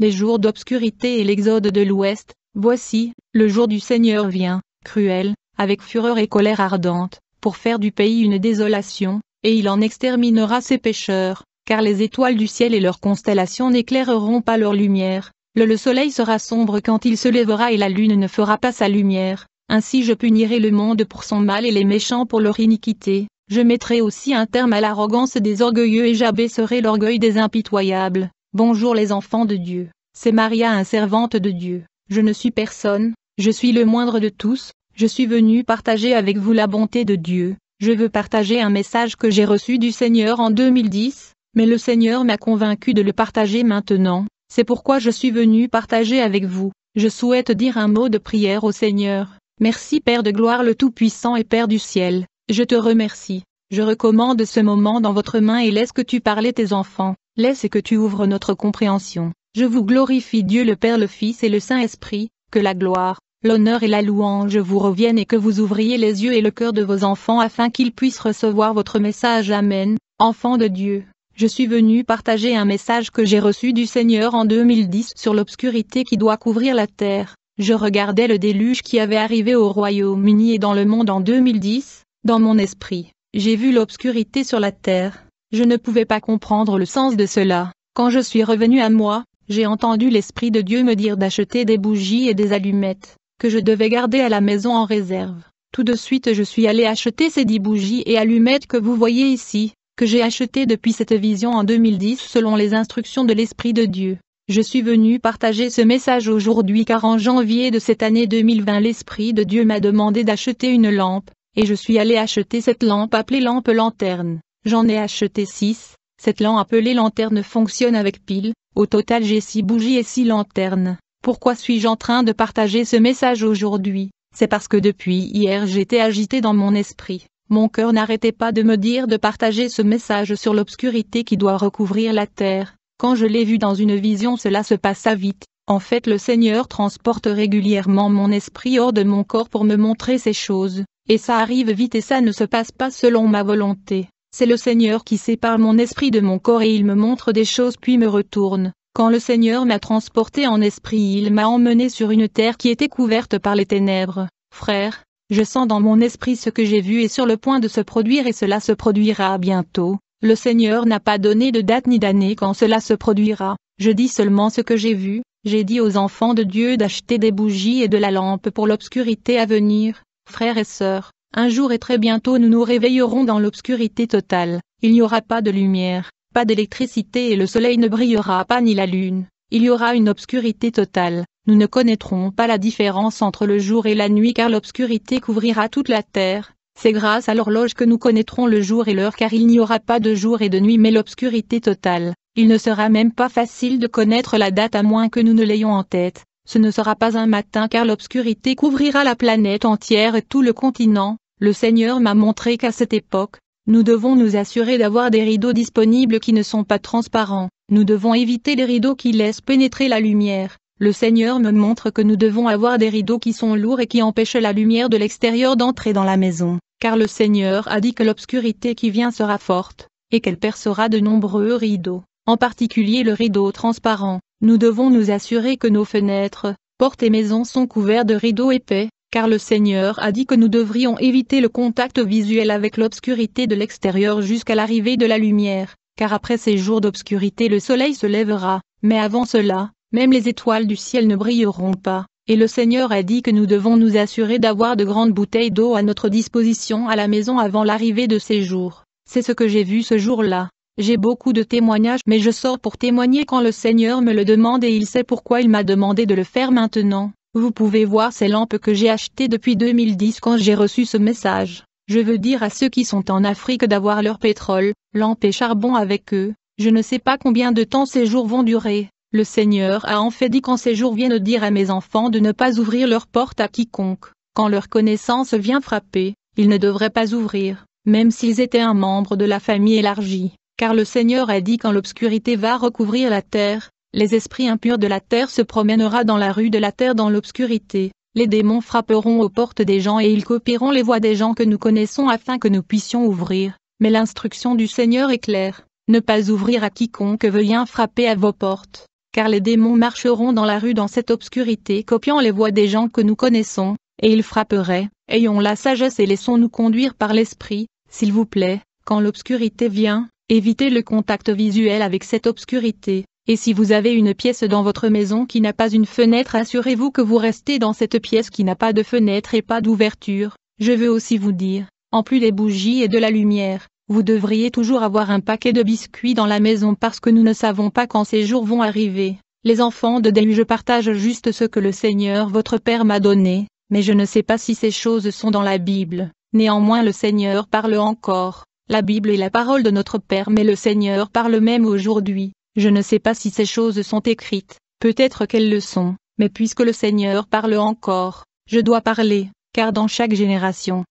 les jours d'obscurité et l'exode de l'Ouest, voici, le jour du Seigneur vient, cruel, avec fureur et colère ardente, pour faire du pays une désolation, et il en exterminera ses pécheurs, car les étoiles du ciel et leurs constellations n'éclaireront pas leur lumière, le, le soleil sera sombre quand il se lèvera et la lune ne fera pas sa lumière, ainsi je punirai le monde pour son mal et les méchants pour leur iniquité, je mettrai aussi un terme à l'arrogance des orgueilleux et j'abaisserai l'orgueil des impitoyables. Bonjour les enfants de Dieu, c'est Maria, un servante de Dieu. Je ne suis personne, je suis le moindre de tous, je suis venu partager avec vous la bonté de Dieu. Je veux partager un message que j'ai reçu du Seigneur en 2010, mais le Seigneur m'a convaincu de le partager maintenant. C'est pourquoi je suis venu partager avec vous. Je souhaite dire un mot de prière au Seigneur. Merci Père de gloire le Tout-Puissant et Père du ciel. Je te remercie. Je recommande ce moment dans votre main et laisse que tu parles tes enfants. Laisse que tu ouvres notre compréhension. Je vous glorifie Dieu le Père, le Fils et le Saint-Esprit, que la gloire, l'honneur et la louange vous reviennent et que vous ouvriez les yeux et le cœur de vos enfants afin qu'ils puissent recevoir votre message. Amen. Enfants de Dieu, je suis venu partager un message que j'ai reçu du Seigneur en 2010 sur l'obscurité qui doit couvrir la terre. Je regardais le déluge qui avait arrivé au Royaume-Uni et dans le monde en 2010, dans mon esprit. J'ai vu l'obscurité sur la terre. Je ne pouvais pas comprendre le sens de cela. Quand je suis revenu à moi, j'ai entendu l'Esprit de Dieu me dire d'acheter des bougies et des allumettes, que je devais garder à la maison en réserve. Tout de suite je suis allé acheter ces dix bougies et allumettes que vous voyez ici, que j'ai achetées depuis cette vision en 2010 selon les instructions de l'Esprit de Dieu. Je suis venu partager ce message aujourd'hui car en janvier de cette année 2020 l'Esprit de Dieu m'a demandé d'acheter une lampe, et je suis allé acheter cette lampe appelée lampe lanterne. J'en ai acheté 6, cette lampe appelée lanterne fonctionne avec pile, au total j'ai six bougies et 6 lanternes. Pourquoi suis-je en train de partager ce message aujourd'hui C'est parce que depuis hier j'étais agité dans mon esprit. Mon cœur n'arrêtait pas de me dire de partager ce message sur l'obscurité qui doit recouvrir la terre. Quand je l'ai vu dans une vision cela se passa vite. En fait le Seigneur transporte régulièrement mon esprit hors de mon corps pour me montrer ces choses, et ça arrive vite et ça ne se passe pas selon ma volonté. C'est le Seigneur qui sépare mon esprit de mon corps et il me montre des choses puis me retourne. Quand le Seigneur m'a transporté en esprit, il m'a emmené sur une terre qui était couverte par les ténèbres. Frère, je sens dans mon esprit ce que j'ai vu et sur le point de se produire et cela se produira bientôt. Le Seigneur n'a pas donné de date ni d'année quand cela se produira. Je dis seulement ce que j'ai vu. J'ai dit aux enfants de Dieu d'acheter des bougies et de la lampe pour l'obscurité à venir. Frères et sœurs, un jour et très bientôt nous nous réveillerons dans l'obscurité totale, il n'y aura pas de lumière, pas d'électricité et le soleil ne brillera pas ni la lune, il y aura une obscurité totale, nous ne connaîtrons pas la différence entre le jour et la nuit car l'obscurité couvrira toute la terre, c'est grâce à l'horloge que nous connaîtrons le jour et l'heure car il n'y aura pas de jour et de nuit mais l'obscurité totale, il ne sera même pas facile de connaître la date à moins que nous ne l'ayons en tête, ce ne sera pas un matin car l'obscurité couvrira la planète entière et tout le continent, le Seigneur m'a montré qu'à cette époque, nous devons nous assurer d'avoir des rideaux disponibles qui ne sont pas transparents, nous devons éviter les rideaux qui laissent pénétrer la lumière. Le Seigneur me montre que nous devons avoir des rideaux qui sont lourds et qui empêchent la lumière de l'extérieur d'entrer dans la maison, car le Seigneur a dit que l'obscurité qui vient sera forte, et qu'elle percera de nombreux rideaux, en particulier le rideau transparent. Nous devons nous assurer que nos fenêtres, portes et maisons sont couverts de rideaux épais, car le Seigneur a dit que nous devrions éviter le contact visuel avec l'obscurité de l'extérieur jusqu'à l'arrivée de la lumière, car après ces jours d'obscurité le soleil se lèvera, mais avant cela, même les étoiles du ciel ne brilleront pas, et le Seigneur a dit que nous devons nous assurer d'avoir de grandes bouteilles d'eau à notre disposition à la maison avant l'arrivée de ces jours. C'est ce que j'ai vu ce jour-là. J'ai beaucoup de témoignages mais je sors pour témoigner quand le Seigneur me le demande et il sait pourquoi il m'a demandé de le faire maintenant. Vous pouvez voir ces lampes que j'ai achetées depuis 2010 quand j'ai reçu ce message. Je veux dire à ceux qui sont en Afrique d'avoir leur pétrole, lampes et charbon avec eux. Je ne sais pas combien de temps ces jours vont durer. Le Seigneur a en fait dit quand ces jours viennent dire à mes enfants de ne pas ouvrir leurs portes à quiconque. Quand leur connaissance vient frapper, ils ne devraient pas ouvrir, même s'ils étaient un membre de la famille élargie. Car le Seigneur a dit quand l'obscurité va recouvrir la terre, les esprits impurs de la terre se promènera dans la rue de la terre dans l'obscurité. Les démons frapperont aux portes des gens et ils copieront les voix des gens que nous connaissons afin que nous puissions ouvrir. Mais l'instruction du Seigneur est claire, ne pas ouvrir à quiconque veut frapper à vos portes, car les démons marcheront dans la rue dans cette obscurité copiant les voix des gens que nous connaissons, et ils frapperaient. Ayons la sagesse et laissons-nous conduire par l'esprit, s'il vous plaît, quand l'obscurité vient, évitez le contact visuel avec cette obscurité, et si vous avez une pièce dans votre maison qui n'a pas une fenêtre, assurez-vous que vous restez dans cette pièce qui n'a pas de fenêtre et pas d'ouverture. Je veux aussi vous dire, en plus des bougies et de la lumière, vous devriez toujours avoir un paquet de biscuits dans la maison parce que nous ne savons pas quand ces jours vont arriver. Les enfants de Dieu, je partage juste ce que le Seigneur votre Père m'a donné, mais je ne sais pas si ces choses sont dans la Bible. Néanmoins le Seigneur parle encore. La Bible est la parole de notre Père mais le Seigneur parle même aujourd'hui. Je ne sais pas si ces choses sont écrites, peut-être qu'elles le sont, mais puisque le Seigneur parle encore, je dois parler, car dans chaque génération,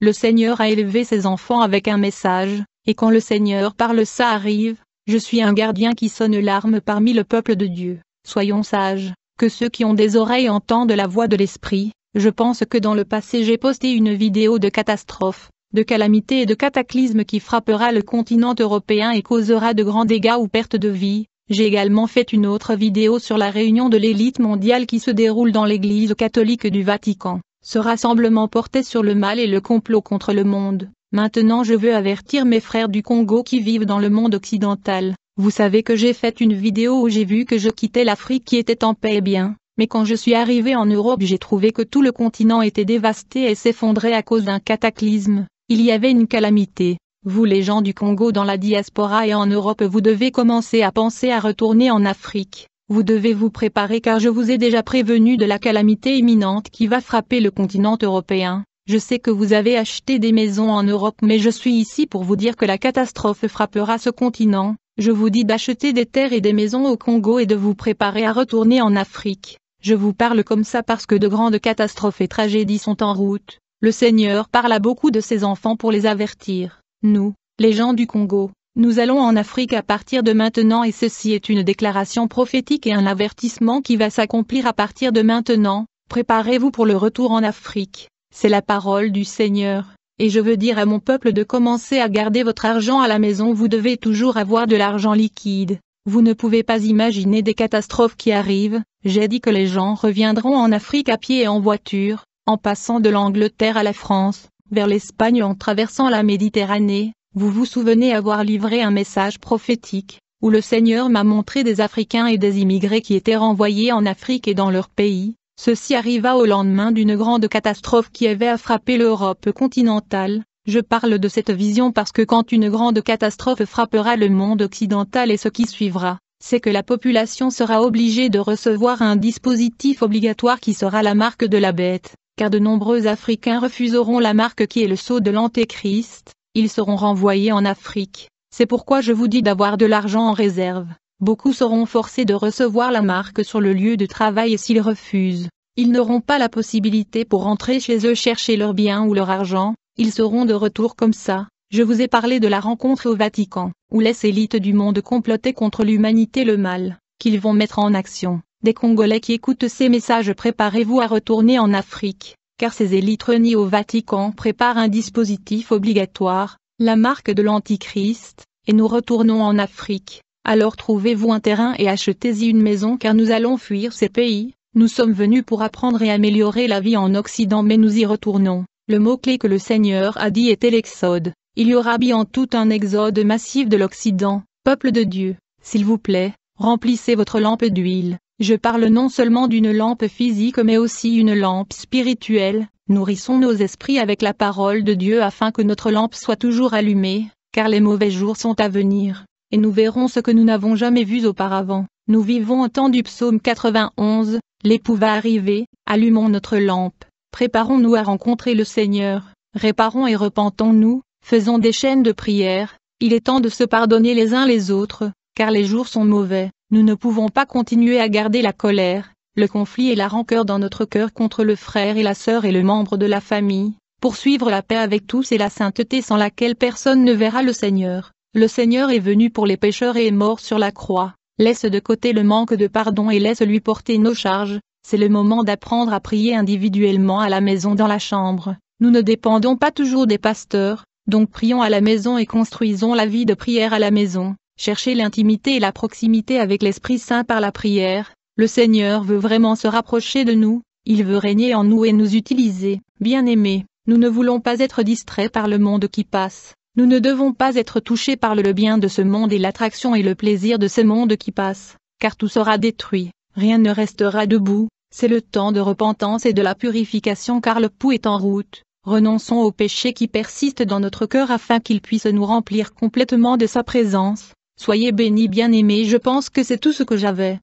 le Seigneur a élevé ses enfants avec un message, et quand le Seigneur parle ça arrive, je suis un gardien qui sonne l'arme parmi le peuple de Dieu. Soyons sages, que ceux qui ont des oreilles entendent la voix de l'Esprit, je pense que dans le passé j'ai posté une vidéo de catastrophe, de calamité et de cataclysme qui frappera le continent européen et causera de grands dégâts ou pertes de vie. J'ai également fait une autre vidéo sur la réunion de l'élite mondiale qui se déroule dans l'Église catholique du Vatican. Ce rassemblement portait sur le mal et le complot contre le monde. Maintenant je veux avertir mes frères du Congo qui vivent dans le monde occidental. Vous savez que j'ai fait une vidéo où j'ai vu que je quittais l'Afrique qui était en paix et bien. Mais quand je suis arrivé en Europe j'ai trouvé que tout le continent était dévasté et s'effondrait à cause d'un cataclysme. Il y avait une calamité. Vous les gens du Congo dans la diaspora et en Europe vous devez commencer à penser à retourner en Afrique. Vous devez vous préparer car je vous ai déjà prévenu de la calamité imminente qui va frapper le continent européen. Je sais que vous avez acheté des maisons en Europe mais je suis ici pour vous dire que la catastrophe frappera ce continent. Je vous dis d'acheter des terres et des maisons au Congo et de vous préparer à retourner en Afrique. Je vous parle comme ça parce que de grandes catastrophes et tragédies sont en route. Le Seigneur parle à beaucoup de ses enfants pour les avertir. Nous, les gens du Congo, nous allons en Afrique à partir de maintenant et ceci est une déclaration prophétique et un avertissement qui va s'accomplir à partir de maintenant. Préparez-vous pour le retour en Afrique. C'est la parole du Seigneur. Et je veux dire à mon peuple de commencer à garder votre argent à la maison. Vous devez toujours avoir de l'argent liquide. Vous ne pouvez pas imaginer des catastrophes qui arrivent. J'ai dit que les gens reviendront en Afrique à pied et en voiture en passant de l'Angleterre à la France, vers l'Espagne en traversant la Méditerranée, vous vous souvenez avoir livré un message prophétique, où le Seigneur m'a montré des Africains et des immigrés qui étaient renvoyés en Afrique et dans leur pays, ceci arriva au lendemain d'une grande catastrophe qui avait à frapper l'Europe continentale, je parle de cette vision parce que quand une grande catastrophe frappera le monde occidental et ce qui suivra, c'est que la population sera obligée de recevoir un dispositif obligatoire qui sera la marque de la bête car de nombreux Africains refuseront la marque qui est le sceau de l'Antéchrist, ils seront renvoyés en Afrique. C'est pourquoi je vous dis d'avoir de l'argent en réserve. Beaucoup seront forcés de recevoir la marque sur le lieu de travail et s'ils refusent, ils n'auront pas la possibilité pour rentrer chez eux chercher leur bien ou leur argent, ils seront de retour comme ça. Je vous ai parlé de la rencontre au Vatican, où les élites du monde complotaient contre l'humanité le mal, qu'ils vont mettre en action des Congolais qui écoutent ces messages préparez-vous à retourner en Afrique, car ces élites renies au Vatican préparent un dispositif obligatoire, la marque de l'Antichrist, et nous retournons en Afrique. Alors trouvez-vous un terrain et achetez-y une maison car nous allons fuir ces pays, nous sommes venus pour apprendre et améliorer la vie en Occident mais nous y retournons. Le mot-clé que le Seigneur a dit était l'Exode. Il y aura bien tout un exode massif de l'Occident, peuple de Dieu, s'il vous plaît, remplissez votre lampe d'huile. Je parle non seulement d'une lampe physique mais aussi une lampe spirituelle, nourrissons nos esprits avec la parole de Dieu afin que notre lampe soit toujours allumée, car les mauvais jours sont à venir, et nous verrons ce que nous n'avons jamais vu auparavant. Nous vivons au temps du psaume 91, l'époux va arriver, allumons notre lampe, préparons-nous à rencontrer le Seigneur, réparons et repentons-nous, faisons des chaînes de prière, il est temps de se pardonner les uns les autres, car les jours sont mauvais. Nous ne pouvons pas continuer à garder la colère, le conflit et la rancœur dans notre cœur contre le frère et la sœur et le membre de la famille, poursuivre la paix avec tous et la sainteté sans laquelle personne ne verra le Seigneur. Le Seigneur est venu pour les pécheurs et est mort sur la croix. Laisse de côté le manque de pardon et laisse-lui porter nos charges. C'est le moment d'apprendre à prier individuellement à la maison dans la chambre. Nous ne dépendons pas toujours des pasteurs, donc prions à la maison et construisons la vie de prière à la maison. Cherchez l'intimité et la proximité avec l'Esprit Saint par la prière. Le Seigneur veut vraiment se rapprocher de nous, il veut régner en nous et nous utiliser. Bien-aimés, nous ne voulons pas être distraits par le monde qui passe. Nous ne devons pas être touchés par le bien de ce monde et l'attraction et le plaisir de ce monde qui passe, car tout sera détruit, rien ne restera debout, c'est le temps de repentance et de la purification car le pouls est en route. Renonçons au péché qui persiste dans notre cœur afin qu'il puisse nous remplir complètement de sa présence, Soyez bénis bien-aimés, je pense que c'est tout ce que j'avais.